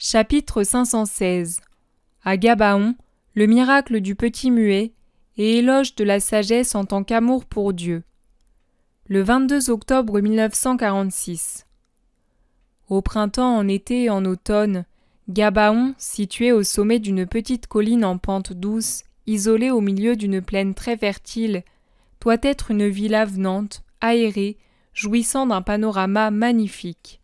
Chapitre 516 À Gabaon, le miracle du petit muet et éloge de la sagesse en tant qu'amour pour Dieu. Le 22 octobre 1946. Au printemps, en été et en automne, Gabaon, situé au sommet d'une petite colline en pente douce, isolée au milieu d'une plaine très fertile, doit être une ville avenante, aérée, jouissant d'un panorama magnifique.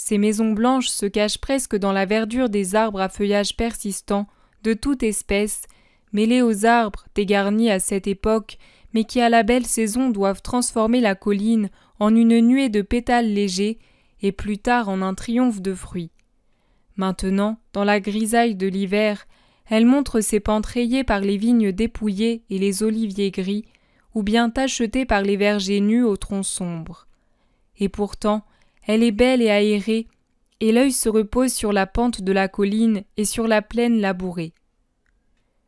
Ces maisons blanches se cachent presque dans la verdure des arbres à feuillage persistant, de toute espèce, mêlés aux arbres, dégarnis à cette époque, mais qui à la belle saison doivent transformer la colline en une nuée de pétales légers, et plus tard en un triomphe de fruits. Maintenant, dans la grisaille de l'hiver, elle montre ses pentes rayées par les vignes dépouillées et les oliviers gris, ou bien tachetées par les vergers nus aux troncs sombres. Et pourtant, elle est belle et aérée, et l'œil se repose sur la pente de la colline et sur la plaine labourée.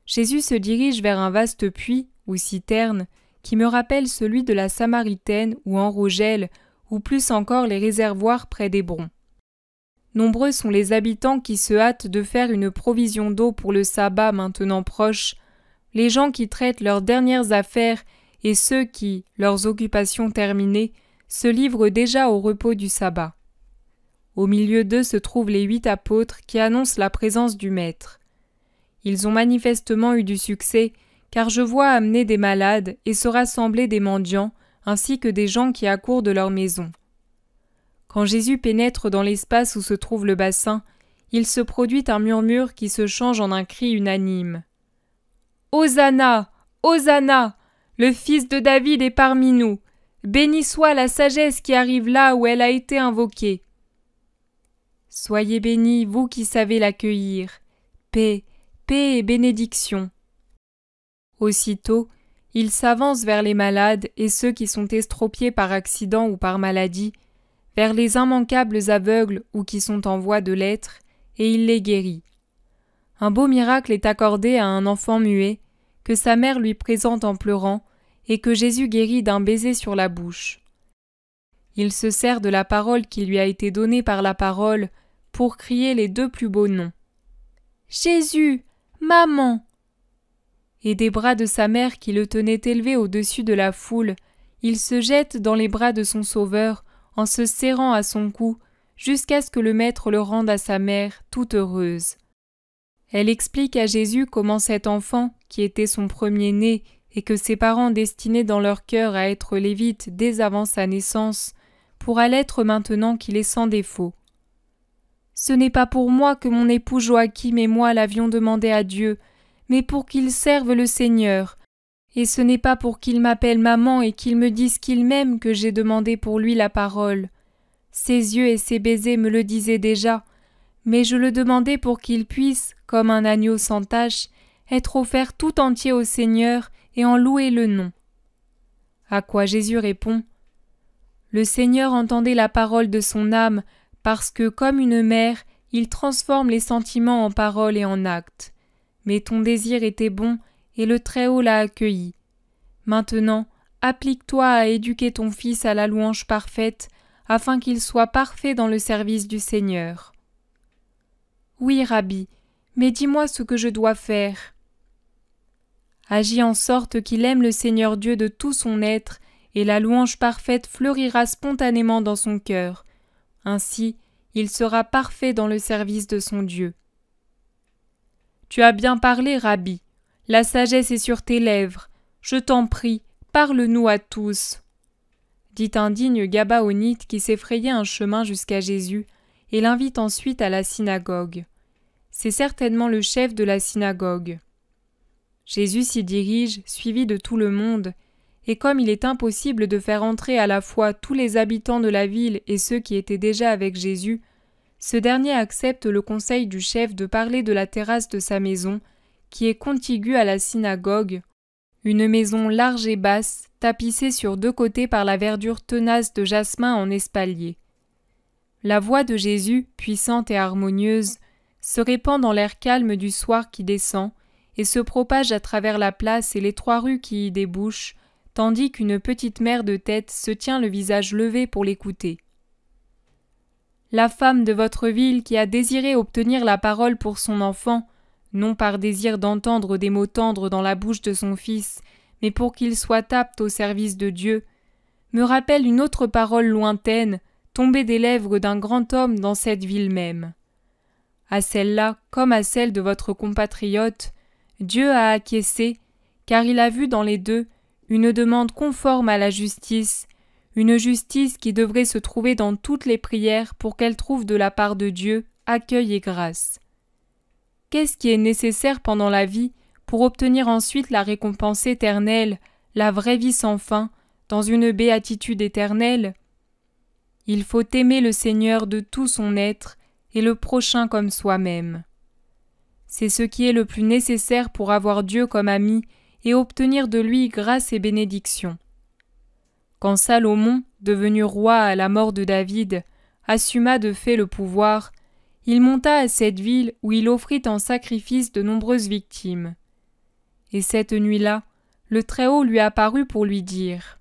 Jésus se dirige vers un vaste puits ou citerne qui me rappelle celui de la Samaritaine ou en Rogel, ou plus encore les réservoirs près d'Hébron. Nombreux sont les habitants qui se hâtent de faire une provision d'eau pour le sabbat maintenant proche, les gens qui traitent leurs dernières affaires et ceux qui, leurs occupations terminées, se livrent déjà au repos du sabbat. Au milieu d'eux se trouvent les huit apôtres qui annoncent la présence du Maître. Ils ont manifestement eu du succès, car je vois amener des malades et se rassembler des mendiants, ainsi que des gens qui accourent de leur maison. Quand Jésus pénètre dans l'espace où se trouve le bassin, il se produit un murmure qui se change en un cri unanime. Hosanna. Hosanna. Le fils de David est parmi nous. Béni soit la sagesse qui arrive là où elle a été invoquée. Soyez bénis, vous qui savez l'accueillir. Paix, paix et bénédiction. Aussitôt, il s'avance vers les malades et ceux qui sont estropiés par accident ou par maladie, vers les immanquables aveugles ou qui sont en voie de l'être, et il les guérit. Un beau miracle est accordé à un enfant muet, que sa mère lui présente en pleurant, et que Jésus guérit d'un baiser sur la bouche. Il se sert de la parole qui lui a été donnée par la parole pour crier les deux plus beaux noms. Jésus. Maman. Et des bras de sa mère qui le tenait élevé au dessus de la foule, il se jette dans les bras de son Sauveur, en se serrant à son cou, jusqu'à ce que le Maître le rende à sa mère, toute heureuse. Elle explique à Jésus comment cet enfant, qui était son premier-né et que ses parents destinés dans leur cœur à être lévites dès avant sa naissance pourra l'être maintenant qu'il est sans défaut. Ce n'est pas pour moi que mon époux Joachim et moi l'avions demandé à Dieu, mais pour qu'il serve le Seigneur. Et ce n'est pas pour qu'il m'appelle maman et qu'il me dise qu'il m'aime que j'ai demandé pour lui la parole. Ses yeux et ses baisers me le disaient déjà, mais je le demandais pour qu'il puisse, comme un agneau sans tache, être offert tout entier au Seigneur en louer le nom. À quoi Jésus répond Le Seigneur entendait la parole de son âme, parce que comme une mère, il transforme les sentiments en paroles et en actes. Mais ton désir était bon, et le Très-Haut l'a accueilli. Maintenant, applique-toi à éduquer ton fils à la louange parfaite, afin qu'il soit parfait dans le service du Seigneur. Oui, Rabbi, mais dis-moi ce que je dois faire. Agis en sorte qu'il aime le Seigneur Dieu de tout son être, et la louange parfaite fleurira spontanément dans son cœur. Ainsi, il sera parfait dans le service de son Dieu. Tu as bien parlé, Rabbi. La sagesse est sur tes lèvres. Je t'en prie, parle-nous à tous. Dit un digne Gabaonite qui s'effrayait un chemin jusqu'à Jésus, et l'invite ensuite à la synagogue. C'est certainement le chef de la synagogue. Jésus s'y dirige, suivi de tout le monde, et comme il est impossible de faire entrer à la fois tous les habitants de la ville et ceux qui étaient déjà avec Jésus, ce dernier accepte le conseil du chef de parler de la terrasse de sa maison, qui est contiguë à la synagogue, une maison large et basse, tapissée sur deux côtés par la verdure tenace de jasmin en espalier. La voix de Jésus, puissante et harmonieuse, se répand dans l'air calme du soir qui descend et se propage à travers la place et les trois rues qui y débouchent, tandis qu'une petite mère de tête se tient le visage levé pour l'écouter. La femme de votre ville qui a désiré obtenir la parole pour son enfant, non par désir d'entendre des mots tendres dans la bouche de son fils, mais pour qu'il soit apte au service de Dieu, me rappelle une autre parole lointaine, tombée des lèvres d'un grand homme dans cette ville même. À celle-là, comme à celle de votre compatriote, Dieu a acquiescé, car il a vu dans les deux une demande conforme à la justice, une justice qui devrait se trouver dans toutes les prières pour qu'elle trouve de la part de Dieu accueil et grâce. Qu'est-ce qui est nécessaire pendant la vie pour obtenir ensuite la récompense éternelle, la vraie vie sans fin, dans une béatitude éternelle Il faut aimer le Seigneur de tout son être et le prochain comme soi-même. C'est ce qui est le plus nécessaire pour avoir Dieu comme ami et obtenir de lui grâce et bénédiction. Quand Salomon, devenu roi à la mort de David, assuma de fait le pouvoir, il monta à cette ville où il offrit en sacrifice de nombreuses victimes. Et cette nuit-là, le Très-Haut lui apparut pour lui dire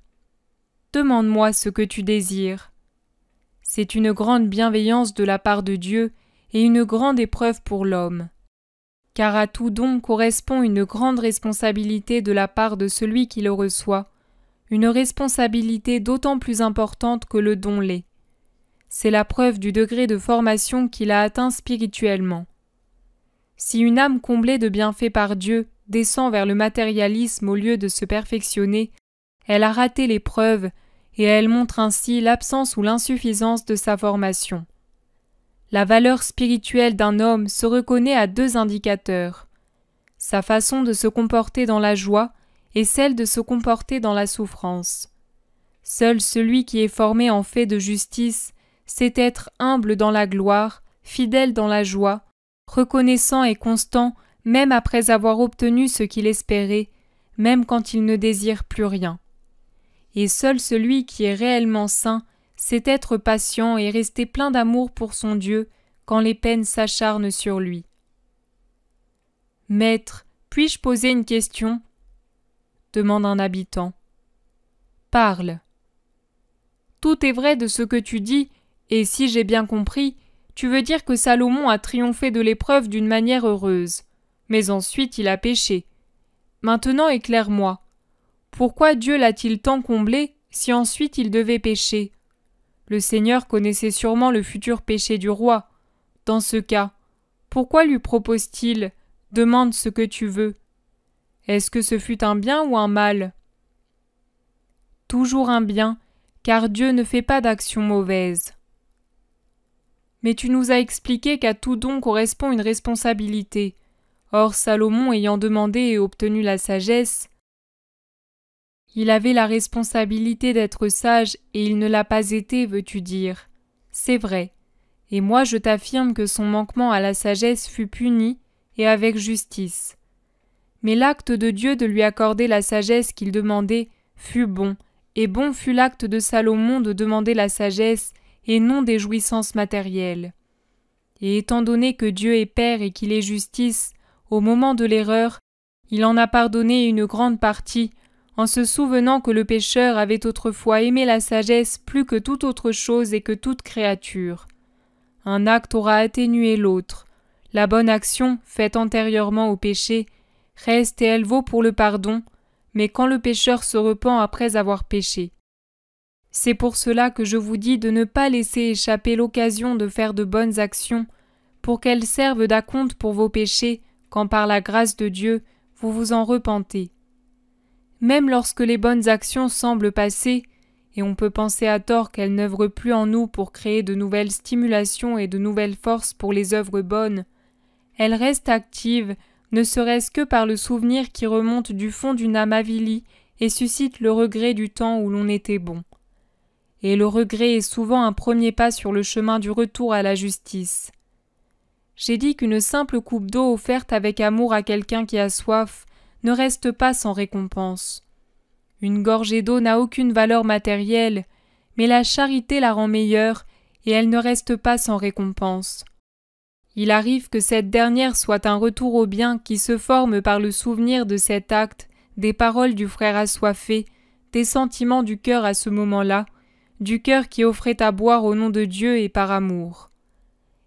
Demande-moi ce que tu désires. C'est une grande bienveillance de la part de Dieu et une grande épreuve pour l'homme car à tout don correspond une grande responsabilité de la part de celui qui le reçoit, une responsabilité d'autant plus importante que le don l'est. C'est la preuve du degré de formation qu'il a atteint spirituellement. Si une âme comblée de bienfaits par Dieu descend vers le matérialisme au lieu de se perfectionner, elle a raté l'épreuve et elle montre ainsi l'absence ou l'insuffisance de sa formation. La valeur spirituelle d'un homme se reconnaît à deux indicateurs sa façon de se comporter dans la joie et celle de se comporter dans la souffrance. Seul celui qui est formé en fait de justice sait être humble dans la gloire, fidèle dans la joie, reconnaissant et constant même après avoir obtenu ce qu'il espérait, même quand il ne désire plus rien. Et seul celui qui est réellement saint c'est être patient et rester plein d'amour pour son Dieu quand les peines s'acharnent sur lui. Maître, puis-je poser une question demande un habitant. Parle. Tout est vrai de ce que tu dis, et si j'ai bien compris, tu veux dire que Salomon a triomphé de l'épreuve d'une manière heureuse. Mais ensuite il a péché. Maintenant éclaire-moi. Pourquoi Dieu l'a-t-il tant comblé si ensuite il devait pécher le Seigneur connaissait sûrement le futur péché du roi. Dans ce cas, pourquoi lui propose-t-il Demande ce que tu veux Est-ce que ce fut un bien ou un mal Toujours un bien, car Dieu ne fait pas d'action mauvaise. Mais tu nous as expliqué qu'à tout don correspond une responsabilité. Or Salomon ayant demandé et obtenu la sagesse, il avait la responsabilité d'être sage et il ne l'a pas été, veux-tu dire C'est vrai. Et moi je t'affirme que son manquement à la sagesse fut puni, et avec justice. Mais l'acte de Dieu de lui accorder la sagesse qu'il demandait fut bon, et bon fut l'acte de Salomon de demander la sagesse et non des jouissances matérielles. Et étant donné que Dieu est Père et qu'il est justice, au moment de l'erreur, il en a pardonné une grande partie en se souvenant que le pécheur avait autrefois aimé la sagesse plus que toute autre chose et que toute créature. Un acte aura atténué l'autre. La bonne action, faite antérieurement au péché, reste et elle vaut pour le pardon, mais quand le pécheur se repent après avoir péché. C'est pour cela que je vous dis de ne pas laisser échapper l'occasion de faire de bonnes actions, pour qu'elles servent d'acompte pour vos péchés, quand par la grâce de Dieu vous vous en repentez même lorsque les bonnes actions semblent passer, et on peut penser à tort qu'elles n'œuvrent plus en nous pour créer de nouvelles stimulations et de nouvelles forces pour les œuvres bonnes, elles restent actives, ne serait-ce que par le souvenir qui remonte du fond d'une âme avilie et suscite le regret du temps où l'on était bon. Et le regret est souvent un premier pas sur le chemin du retour à la justice. J'ai dit qu'une simple coupe d'eau offerte avec amour à quelqu'un qui a soif ne reste pas sans récompense. Une gorgée d'eau n'a aucune valeur matérielle, mais la charité la rend meilleure et elle ne reste pas sans récompense. Il arrive que cette dernière soit un retour au bien qui se forme par le souvenir de cet acte, des paroles du frère assoiffé, des sentiments du cœur à ce moment-là, du cœur qui offrait à boire au nom de Dieu et par amour.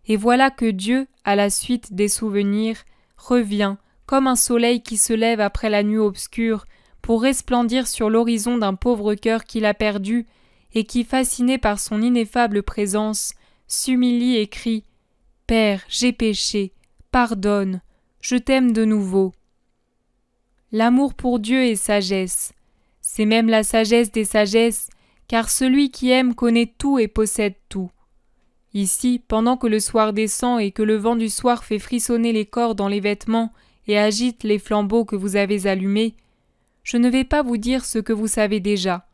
Et voilà que Dieu, à la suite des souvenirs, revient, comme un soleil qui se lève après la nuit obscure, pour resplendir sur l'horizon d'un pauvre cœur qui a perdu, et qui, fasciné par son ineffable présence, s'humilie et crie Père, j'ai péché, pardonne, je t'aime de nouveau. L'amour pour Dieu est sagesse. C'est même la sagesse des sagesses, car celui qui aime connaît tout et possède tout. Ici, pendant que le soir descend et que le vent du soir fait frissonner les corps dans les vêtements, et agite les flambeaux que vous avez allumés, je ne vais pas vous dire ce que vous savez déjà.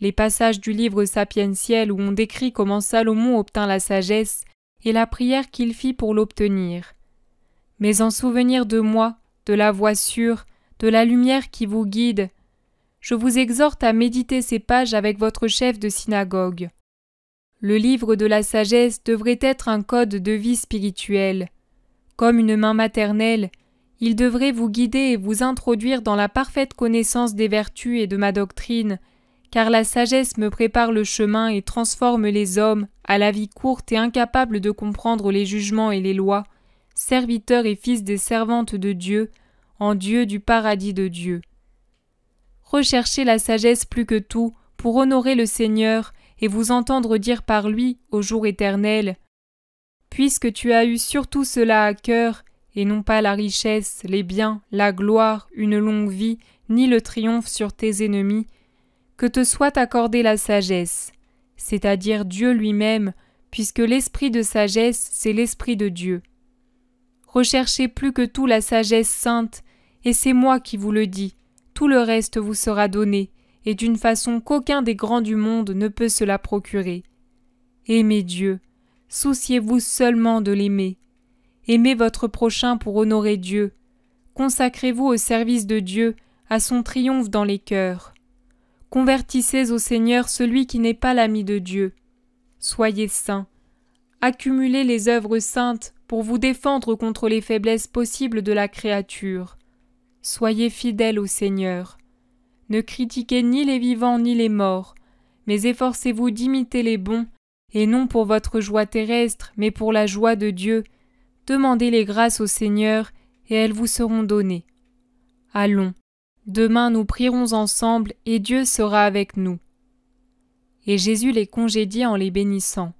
Les passages du livre Ciel où on décrit comment Salomon obtint la sagesse et la prière qu'il fit pour l'obtenir. Mais en souvenir de moi, de la voix sûre, de la lumière qui vous guide, je vous exhorte à méditer ces pages avec votre chef de synagogue. Le livre de la sagesse devrait être un code de vie spirituelle. Comme une main maternelle, il devrait vous guider et vous introduire dans la parfaite connaissance des vertus et de ma doctrine, car la sagesse me prépare le chemin et transforme les hommes à la vie courte et incapable de comprendre les jugements et les lois, serviteurs et fils des servantes de Dieu, en Dieu du paradis de Dieu. Recherchez la sagesse plus que tout pour honorer le Seigneur et vous entendre dire par lui au jour éternel. Puisque tu as eu surtout cela à cœur, et non pas la richesse, les biens, la gloire, une longue vie, ni le triomphe sur tes ennemis, que te soit accordée la sagesse, c'est-à-dire Dieu lui-même, puisque l'esprit de sagesse, c'est l'esprit de Dieu. Recherchez plus que tout la sagesse sainte, et c'est moi qui vous le dis, tout le reste vous sera donné, et d'une façon qu'aucun des grands du monde ne peut se la procurer. Aimez Dieu, souciez-vous seulement de l'aimer. Aimez votre prochain pour honorer Dieu. Consacrez-vous au service de Dieu, à son triomphe dans les cœurs. Convertissez au Seigneur celui qui n'est pas l'ami de Dieu. Soyez saints. Accumulez les œuvres saintes pour vous défendre contre les faiblesses possibles de la créature. Soyez fidèles au Seigneur. Ne critiquez ni les vivants ni les morts, mais efforcez-vous d'imiter les bons, et non pour votre joie terrestre, mais pour la joie de Dieu, Demandez les grâces au Seigneur, et elles vous seront données. Allons, demain nous prierons ensemble, et Dieu sera avec nous. Et Jésus les congédia en les bénissant.